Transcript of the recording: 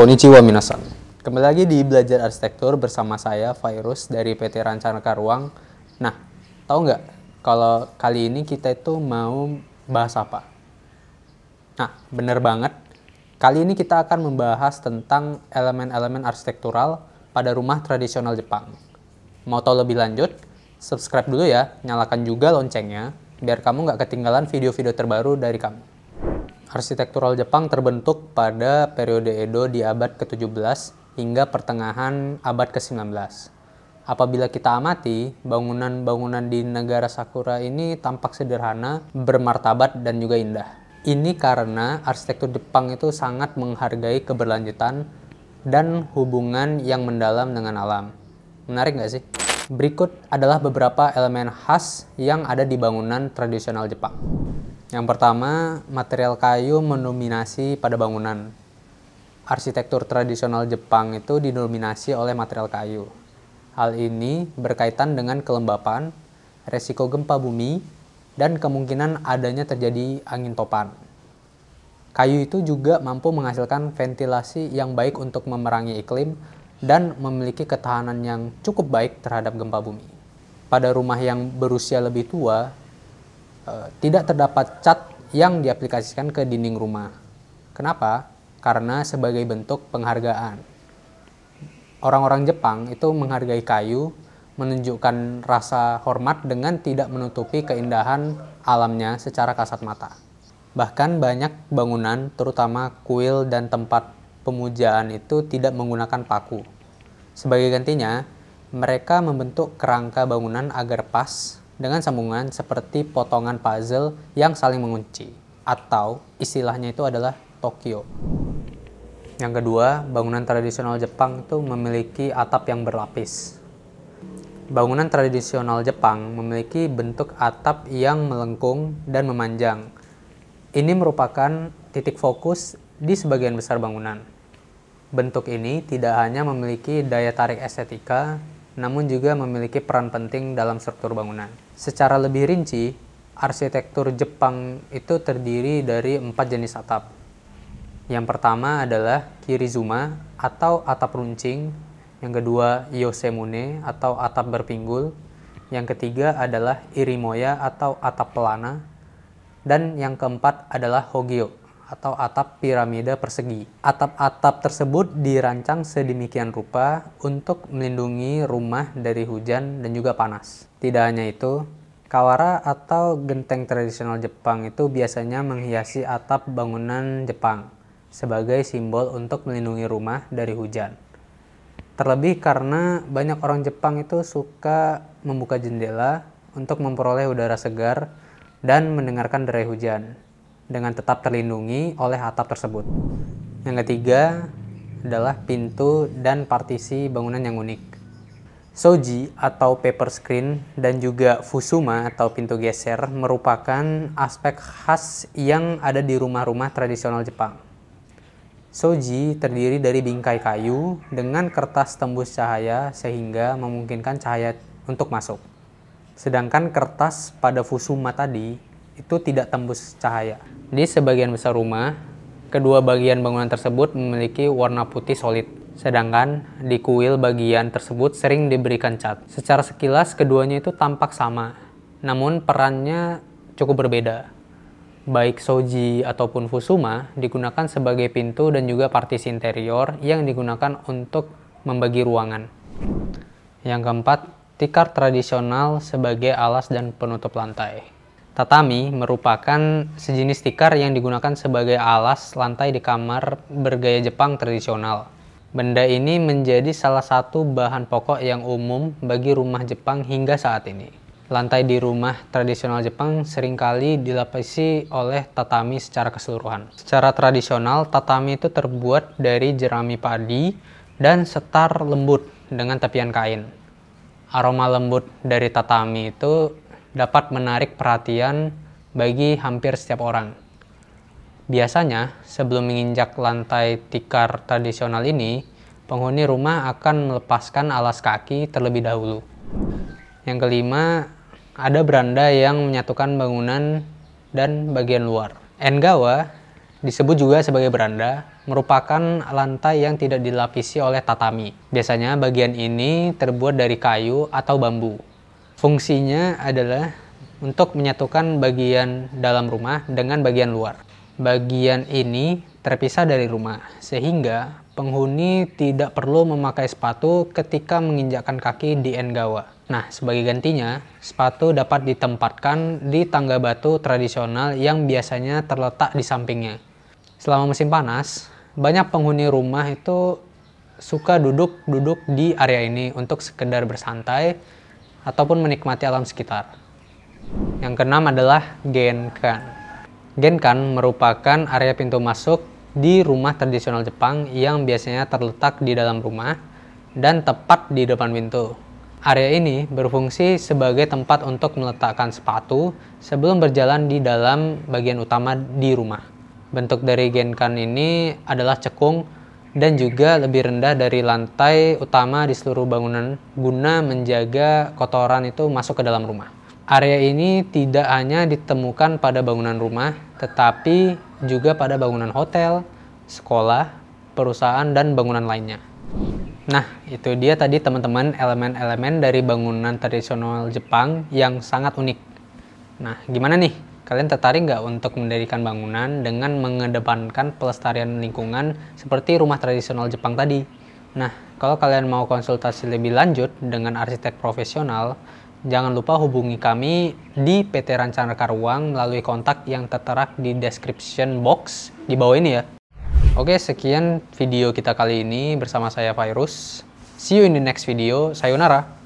Konnichiwa minasan. Kembali lagi di Belajar Arsitektur bersama saya Virus dari PT Rancana Karuang. Nah, tahu nggak kalau kali ini kita itu mau bahas apa? Nah, bener banget. Kali ini kita akan membahas tentang elemen-elemen arsitektural pada rumah tradisional Jepang. Mau tahu lebih lanjut? Subscribe dulu ya, nyalakan juga loncengnya, biar kamu nggak ketinggalan video-video terbaru dari kamu. Arsitektural Jepang terbentuk pada periode Edo di abad ke-17 hingga pertengahan abad ke-19. Apabila kita amati, bangunan-bangunan di negara Sakura ini tampak sederhana, bermartabat, dan juga indah. Ini karena arsitektur Jepang itu sangat menghargai keberlanjutan dan hubungan yang mendalam dengan alam. Menarik nggak sih? Berikut adalah beberapa elemen khas yang ada di bangunan tradisional Jepang. Yang pertama, material kayu mendominasi pada bangunan. Arsitektur tradisional Jepang itu didominasi oleh material kayu. Hal ini berkaitan dengan kelembapan, resiko gempa bumi, dan kemungkinan adanya terjadi angin topan. Kayu itu juga mampu menghasilkan ventilasi yang baik untuk memerangi iklim dan memiliki ketahanan yang cukup baik terhadap gempa bumi. Pada rumah yang berusia lebih tua, E, tidak terdapat cat yang diaplikasikan ke dinding rumah. Kenapa? Karena sebagai bentuk penghargaan. Orang-orang Jepang itu menghargai kayu, menunjukkan rasa hormat dengan tidak menutupi keindahan alamnya secara kasat mata. Bahkan banyak bangunan, terutama kuil dan tempat pemujaan itu tidak menggunakan paku. Sebagai gantinya, mereka membentuk kerangka bangunan agar pas dengan sambungan seperti potongan puzzle yang saling mengunci atau istilahnya itu adalah Tokyo. Yang kedua, bangunan tradisional Jepang itu memiliki atap yang berlapis. Bangunan tradisional Jepang memiliki bentuk atap yang melengkung dan memanjang. Ini merupakan titik fokus di sebagian besar bangunan. Bentuk ini tidak hanya memiliki daya tarik estetika, namun juga memiliki peran penting dalam struktur bangunan. Secara lebih rinci, arsitektur Jepang itu terdiri dari empat jenis atap. Yang pertama adalah kirizuma atau atap runcing, yang kedua yosemune atau atap berpinggul, yang ketiga adalah irimoya atau atap pelana, dan yang keempat adalah hogyo atau atap piramida persegi. Atap-atap tersebut dirancang sedemikian rupa untuk melindungi rumah dari hujan dan juga panas. Tidak hanya itu, kawara atau genteng tradisional Jepang itu biasanya menghiasi atap bangunan Jepang sebagai simbol untuk melindungi rumah dari hujan. Terlebih karena banyak orang Jepang itu suka membuka jendela untuk memperoleh udara segar dan mendengarkan derai hujan dengan tetap terlindungi oleh atap tersebut. Yang ketiga adalah pintu dan partisi bangunan yang unik. Soji atau paper screen dan juga fusuma atau pintu geser merupakan aspek khas yang ada di rumah-rumah tradisional Jepang. Soji terdiri dari bingkai kayu dengan kertas tembus cahaya sehingga memungkinkan cahaya untuk masuk. Sedangkan kertas pada fusuma tadi itu tidak tembus cahaya. Di sebagian besar rumah, kedua bagian bangunan tersebut memiliki warna putih solid. Sedangkan di kuil bagian tersebut sering diberikan cat. Secara sekilas keduanya itu tampak sama, namun perannya cukup berbeda. Baik Soji ataupun Fusuma digunakan sebagai pintu dan juga partisi interior yang digunakan untuk membagi ruangan. Yang keempat, tikar tradisional sebagai alas dan penutup lantai. Tatami merupakan sejenis tikar yang digunakan sebagai alas lantai di kamar bergaya Jepang tradisional. Benda ini menjadi salah satu bahan pokok yang umum bagi rumah Jepang hingga saat ini. Lantai di rumah tradisional Jepang seringkali dilapisi oleh tatami secara keseluruhan. Secara tradisional, tatami itu terbuat dari jerami padi dan setar lembut dengan tepian kain. Aroma lembut dari tatami itu dapat menarik perhatian bagi hampir setiap orang. Biasanya, sebelum menginjak lantai tikar tradisional ini, penghuni rumah akan melepaskan alas kaki terlebih dahulu. Yang kelima, ada beranda yang menyatukan bangunan dan bagian luar. Engawa disebut juga sebagai beranda, merupakan lantai yang tidak dilapisi oleh tatami. Biasanya bagian ini terbuat dari kayu atau bambu. Fungsinya adalah untuk menyatukan bagian dalam rumah dengan bagian luar. Bagian ini terpisah dari rumah, sehingga penghuni tidak perlu memakai sepatu ketika menginjakkan kaki di Engawa. Nah, sebagai gantinya, sepatu dapat ditempatkan di tangga batu tradisional yang biasanya terletak di sampingnya. Selama musim panas, banyak penghuni rumah itu suka duduk-duduk di area ini untuk sekedar bersantai ataupun menikmati alam sekitar. Yang keenam adalah Genkan. Genkan merupakan area pintu masuk di rumah tradisional Jepang yang biasanya terletak di dalam rumah dan tepat di depan pintu. Area ini berfungsi sebagai tempat untuk meletakkan sepatu sebelum berjalan di dalam bagian utama di rumah. Bentuk dari genkan ini adalah cekung dan juga lebih rendah dari lantai utama di seluruh bangunan guna menjaga kotoran itu masuk ke dalam rumah. Area ini tidak hanya ditemukan pada bangunan rumah, tetapi juga pada bangunan hotel, sekolah, perusahaan, dan bangunan lainnya. Nah, itu dia tadi teman-teman elemen-elemen dari bangunan tradisional Jepang yang sangat unik. Nah, gimana nih Kalian tertarik nggak untuk mendirikan bangunan dengan mengedepankan pelestarian lingkungan seperti rumah tradisional Jepang tadi? Nah, kalau kalian mau konsultasi lebih lanjut dengan arsitek profesional, jangan lupa hubungi kami di PT Rancana Karuang melalui kontak yang tertera di description box di bawah ini ya. Oke, sekian video kita kali ini bersama saya Virus. See you in the next video. Sayonara.